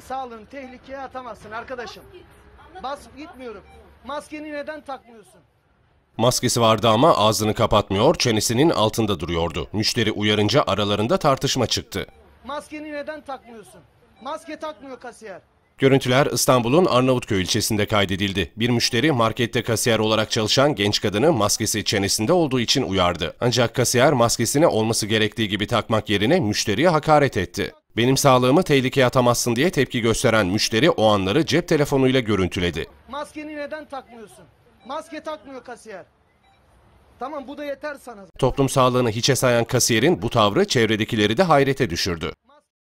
Sağlığını tehlikeye atamazsın arkadaşım. Bas gitmiyorum. Maskeni neden takmıyorsun? Maskesi vardı ama ağzını kapatmıyor, çenesinin altında duruyordu. Müşteri uyarınca aralarında tartışma çıktı. Maskeni neden takmıyorsun? Maske takmıyor kasiyer. Görüntüler İstanbul'un Arnavutköy ilçesinde kaydedildi. Bir müşteri markette kasiyer olarak çalışan genç kadını maskesi çenesinde olduğu için uyardı. Ancak kasiyer maskesini olması gerektiği gibi takmak yerine müşteriye hakaret etti. Benim sağlığımı tehlikeye atamazsın diye tepki gösteren müşteri o anları cep telefonuyla görüntüledi. Maskeni neden takmıyorsun? Maske takmıyor kasiyer. Tamam bu da yeter sana. Toplum sağlığını hiçe sayan kasiyerin bu tavrı çevredekileri de hayrete düşürdü.